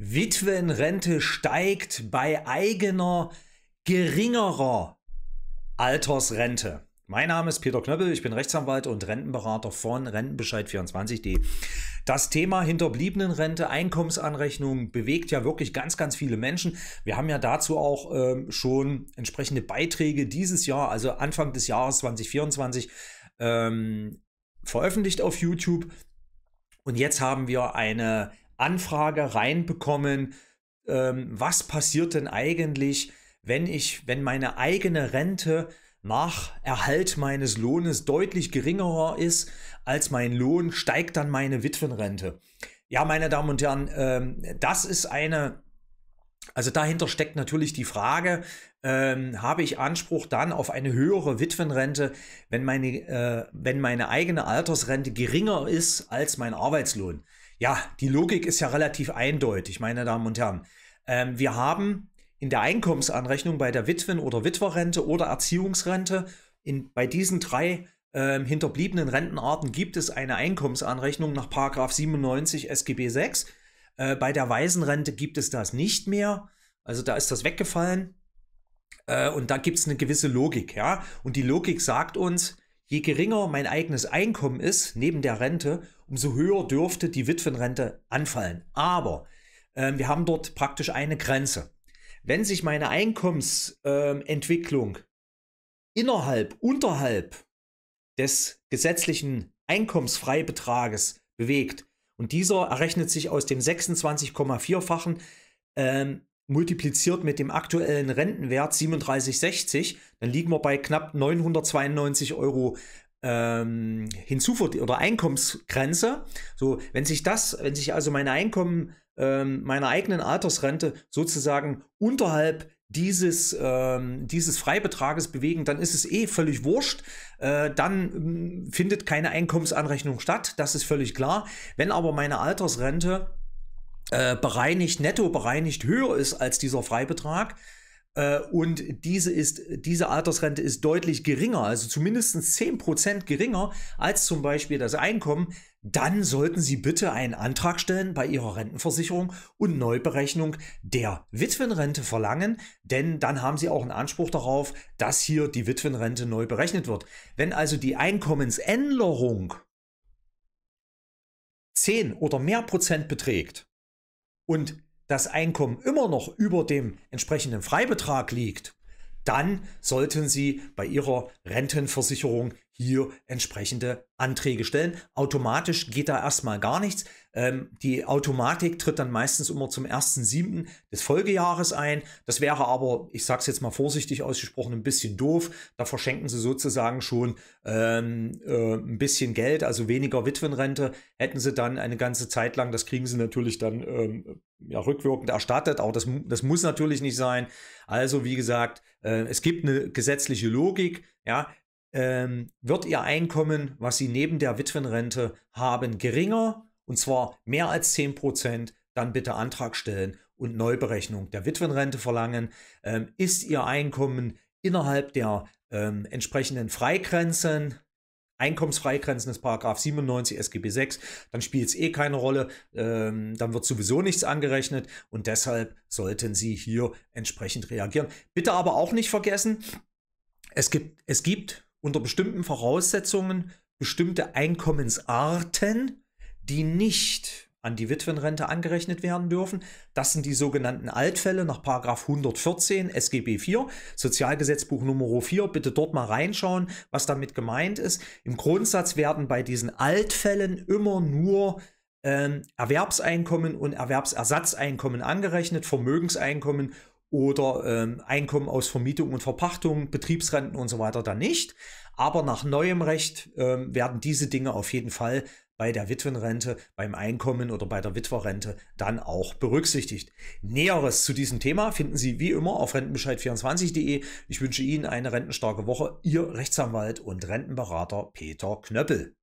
Witwenrente steigt bei eigener geringerer Altersrente. Mein Name ist Peter Knöppel, ich bin Rechtsanwalt und Rentenberater von Rentenbescheid24.de. Das Thema Hinterbliebenenrente, Einkommensanrechnung bewegt ja wirklich ganz, ganz viele Menschen. Wir haben ja dazu auch ähm, schon entsprechende Beiträge dieses Jahr, also Anfang des Jahres 2024, ähm, veröffentlicht auf YouTube. Und jetzt haben wir eine Anfrage reinbekommen, ähm, was passiert denn eigentlich, wenn ich, wenn meine eigene Rente nach Erhalt meines Lohnes deutlich geringerer ist als mein Lohn, steigt dann meine Witwenrente. Ja, meine Damen und Herren, ähm, das ist eine, also dahinter steckt natürlich die Frage, ähm, habe ich Anspruch dann auf eine höhere Witwenrente, wenn meine, äh, wenn meine eigene Altersrente geringer ist als mein Arbeitslohn? Ja, die Logik ist ja relativ eindeutig, meine Damen und Herren. Ähm, wir haben in der Einkommensanrechnung bei der Witwen- oder Witwerrente oder Erziehungsrente, in, bei diesen drei ähm, hinterbliebenen Rentenarten gibt es eine Einkommensanrechnung nach 97 SGB 6. Äh, bei der Waisenrente gibt es das nicht mehr. Also da ist das weggefallen. Äh, und da gibt es eine gewisse Logik. Ja? Und die Logik sagt uns, Je geringer mein eigenes Einkommen ist, neben der Rente, umso höher dürfte die Witwenrente anfallen. Aber äh, wir haben dort praktisch eine Grenze. Wenn sich meine Einkommensentwicklung ähm, innerhalb, unterhalb des gesetzlichen Einkommensfreibetrages bewegt und dieser errechnet sich aus dem 26,4-fachen ähm, multipliziert mit dem aktuellen Rentenwert 37,60, dann liegen wir bei knapp 992 Euro ähm, Hinzuver- oder Einkommensgrenze. So, wenn sich das, wenn sich also meine Einkommen ähm, meiner eigenen Altersrente sozusagen unterhalb dieses, ähm, dieses Freibetrages bewegen, dann ist es eh völlig wurscht. Äh, dann mh, mm, findet keine Einkommensanrechnung statt, das ist völlig klar. Wenn aber meine Altersrente äh, bereinigt, netto bereinigt höher ist als dieser Freibetrag. Äh, und diese, ist, diese Altersrente ist deutlich geringer, also zumindest 10% geringer als zum Beispiel das Einkommen, dann sollten Sie bitte einen Antrag stellen bei Ihrer Rentenversicherung und Neuberechnung der Witwenrente verlangen, denn dann haben Sie auch einen Anspruch darauf, dass hier die Witwenrente neu berechnet wird. Wenn also die Einkommensänderung 10 oder mehr Prozent beträgt, und das Einkommen immer noch über dem entsprechenden Freibetrag liegt, dann sollten Sie bei Ihrer Rentenversicherung hier entsprechende Anträge stellen. Automatisch geht da erstmal gar nichts. Ähm, die Automatik tritt dann meistens immer zum 1.7. des Folgejahres ein. Das wäre aber, ich sage es jetzt mal vorsichtig ausgesprochen, ein bisschen doof. Da verschenken sie sozusagen schon ähm, äh, ein bisschen Geld, also weniger Witwenrente hätten sie dann eine ganze Zeit lang. Das kriegen sie natürlich dann ähm, ja, rückwirkend erstattet. aber das, das muss natürlich nicht sein. Also wie gesagt, äh, es gibt eine gesetzliche Logik. Ja, ähm, wird ihr Einkommen, was sie neben der Witwenrente haben, geringer und zwar mehr als 10 Prozent, dann bitte Antrag stellen und Neuberechnung der Witwenrente verlangen. Ähm, ist ihr Einkommen innerhalb der ähm, entsprechenden Freigrenzen, Einkommensfreigrenzen des Paragraph 97 SGB 6, dann spielt es eh keine Rolle, ähm, dann wird sowieso nichts angerechnet und deshalb sollten Sie hier entsprechend reagieren. Bitte aber auch nicht vergessen, es gibt, es gibt unter bestimmten Voraussetzungen bestimmte Einkommensarten, die nicht an die Witwenrente angerechnet werden dürfen. Das sind die sogenannten Altfälle nach 114 SGB IV, Sozialgesetzbuch Nummer 4. Bitte dort mal reinschauen, was damit gemeint ist. Im Grundsatz werden bei diesen Altfällen immer nur ähm, Erwerbseinkommen und Erwerbsersatzeinkommen angerechnet, Vermögenseinkommen oder ähm, Einkommen aus Vermietung und Verpachtung, Betriebsrenten und so weiter dann nicht. Aber nach neuem Recht ähm, werden diese Dinge auf jeden Fall bei der Witwenrente, beim Einkommen oder bei der Witwerrente dann auch berücksichtigt. Näheres zu diesem Thema finden Sie wie immer auf rentenbescheid24.de. Ich wünsche Ihnen eine rentenstarke Woche. Ihr Rechtsanwalt und Rentenberater Peter Knöppel.